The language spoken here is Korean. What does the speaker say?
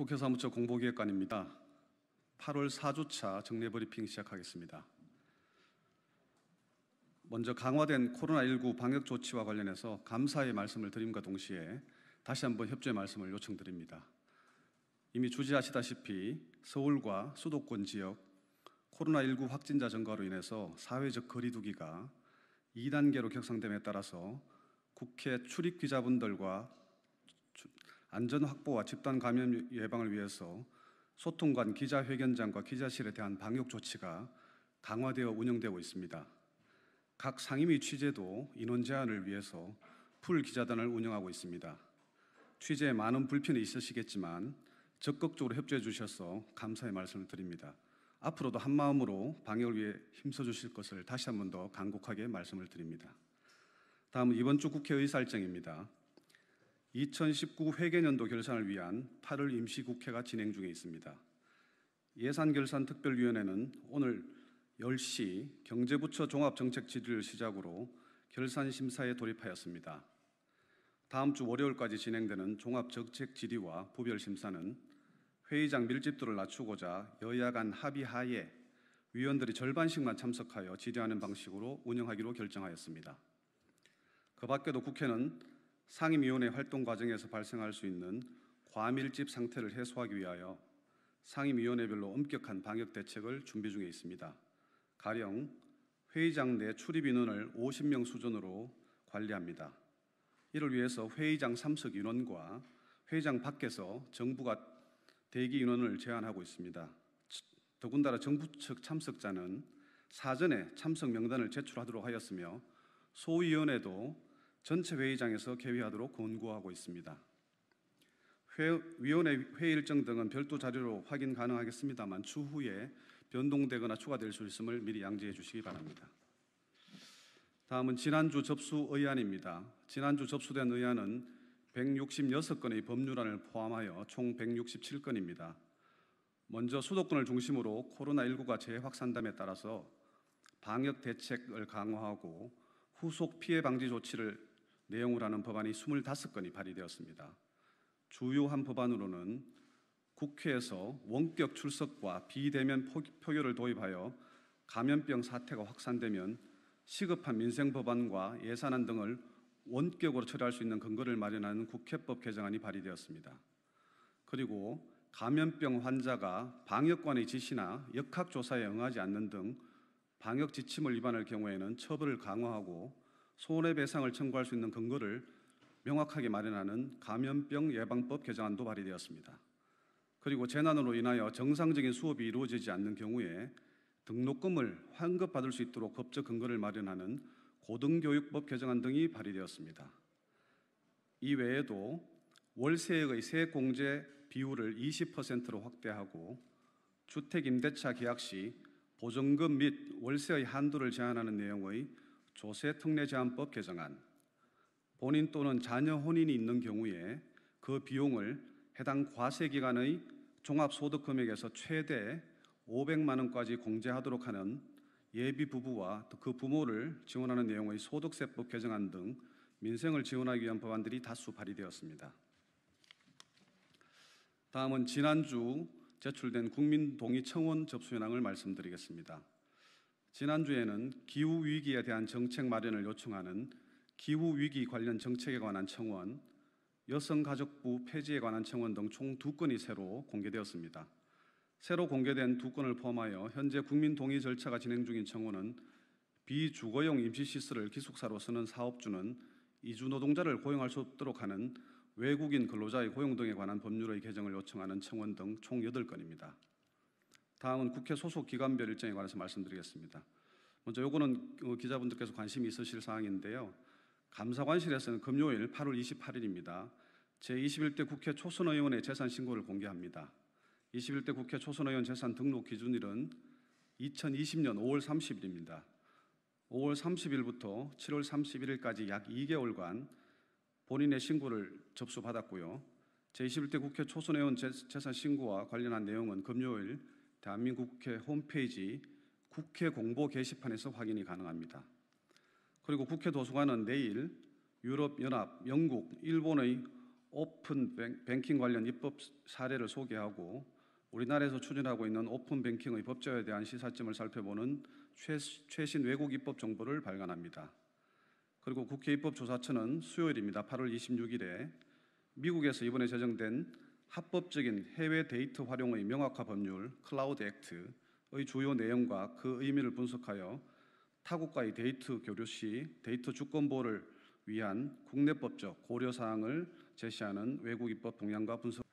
국회 사무처 공보기획관입니다. 8월 4주차 정례 브리핑 시작하겠습니다. 먼저 강화된 코로나19 방역 조치와 관련해서 감사의 말씀을 드림과 동시에 다시 한번 협조의 말씀을 요청드립니다. 이미 주지하시다시피 서울과 수도권 지역 코로나19 확진자 증가로 인해서 사회적 거리두기가 2단계로 격상됨에 따라서 국회 출입 기자분들과 안전 확보와 집단 감염 예방을 위해서 소통관 기자회견장과 기자실에 대한 방역 조치가 강화되어 운영되고 있습니다. 각 상임위 취재도 인원 제한을 위해서 풀 기자단을 운영하고 있습니다. 취재에 많은 불편이 있으시겠지만 적극적으로 협조해 주셔서 감사의 말씀을 드립니다. 앞으로도 한 마음으로 방역을 위해 힘써 주실 것을 다시 한 번더 간곡하게 말씀을 드립니다. 다음은 이번 주 국회의사일정입니다. 2019회계연도 결산을 위한 8월 임시국회가 진행 중에 있습니다. 예산결산특별위원회는 오늘 10시 경제부처 종합정책 질의를 시작으로 결산심사에 돌입하였습니다. 다음 주 월요일까지 진행되는 종합정책 질의와 부별심사는 회의장 밀집도를 낮추고자 여야 간 합의 하에 위원들이 절반씩만 참석하여 질의하는 방식으로 운영하기로 결정하였습니다. 그 밖에도 국회는 상임위원회 활동 과정에서 발생할 수 있는 과밀집 상태를 해소하기 위하여 상임위원회별로 엄격한 방역 대책을 준비 중에 있습니다. 가령 회의장 내 출입 인원을 50명 수준으로 관리합니다. 이를 위해서 회의장 3석 인원과 회의장 밖에서 정부가 대기 인원을 제한하고 있습니다. 더군다나 정부 측 참석자는 사전에 참석 명단을 제출하도록 하였으며 소위원회도 전체 회의장에서 개회하도록 권고하고 있습니다. 회, 위원회 회의 일정 등은 별도 자료로 확인 가능하겠습니다만 추후에 변동되거나 추가될 수 있음을 미리 양지해 주시기 바랍니다. 다음은 지난주 접수 의안입니다. 지난주 접수된 의안은 166건의 법률안을 포함하여 총 167건입니다. 먼저 수도권을 중심으로 코로나19가 재확산됨에 따라서 방역 대책을 강화하고 후속 피해 방지 조치를 내용을 하는 법안이 25건이 발의되었습니다. 주요한 법안으로는 국회에서 원격 출석과 비대면 표결을 도입하여 감염병 사태가 확산되면 시급한 민생 법안과 예산안 등을 원격으로 처리할 수 있는 근거를 마련하는 국회법 개정안이 발의되었습니다. 그리고 감염병 환자가 방역관의 지시나 역학조사에 응하지 않는 등 방역 지침을 위반할 경우에는 처벌을 강화하고 손해배상을 청구할 수 있는 근거를 명확하게 마련하는 감염병 예방법 개정안도 발의되었습니다. 그리고 재난으로 인하여 정상적인 수업이 이루어지지 않는 경우에 등록금을 환급받을 수 있도록 법적 근거를 마련하는 고등교육법 개정안 등이 발의되었습니다. 이외에도 월세액의 세공제 비율을 20%로 확대하고 주택임대차 계약 시 보증금 및 월세의 한도를 제한하는 내용의 조세 특례 제한법 개정안 본인 또는 자녀 혼인이 있는 경우에 그 비용을 해당 과세 기간의 종합 소득 금액에서 최대 500만 원까지 공제하도록 하는 예비 부부와 그 부모를 지원하는 내용의 소득세법 개정안 등 민생을 지원하기 위한 법안들이 다수 발의되었습니다. 다음은 지난주 제출된 국민 동의 청원 접수 현황을 말씀드리겠습니다. 지난주에는 기후 위기에 대한 정책 마련을 요청하는 기후 위기 관련 정책에 관한 청원, 여성가족부 폐지에 관한 청원 등 총 두 건이 새로 공개되었습니다. 새로 공개된 두 건을 포함하여 현재 국민 동의 절차가 진행 중인 청원은 비주거용 임시시설을 기숙사로 쓰는 사업주는 이주 노동자를 고용할 수 없도록 하는 외국인 근로자의 고용 등에 관한 법률의 개정을 요청하는 청원 등 총 8건입니다. 다음은 국회 소속 기관별 일정에 관해서 말씀드리겠습니다. 먼저 요거는 어, 기자분들께서 관심이 있으실 사항인데요. 감사관실에서는 금요일 8월 28일입니다. 제21대 국회 초선의원의 재산 신고를 공개합니다. 21대 국회 초선의원 재산 등록 기준일은 2020년 5월 30일입니다. 5월 30일부터 7월 31일까지 약 2개월간 본인의 신고를 접수받았고요. 제21대 국회 초선의원 재산 신고와 관련한 내용은 금요일 대한민국 국회 홈페이지 국회 공보 게시판에서 확인이 가능합니다. 그리고 국회 도서관은 내일 유럽연합, 영국, 일본의 오픈 뱅킹 관련 입법 사례를 소개하고 우리나라에서 추진하고 있는 오픈 뱅킹의 법제화에 대한 시사점을 살펴보는 최, 최신 외국 입법 정보를 발간합니다. 그리고 국회 입법조사처는 수요일입니다. 8월 26일에 미국에서 이번에 제정된 합법적인 해외 데이터 활용의 명확화 법률 클라우드 액트의 주요 내용과 그 의미를 분석하여 타국과의 데이터 교류 시 데이터 주권 보호를 위한 국내법적 고려 사항을 제시하는 외국 입법 동향과 분석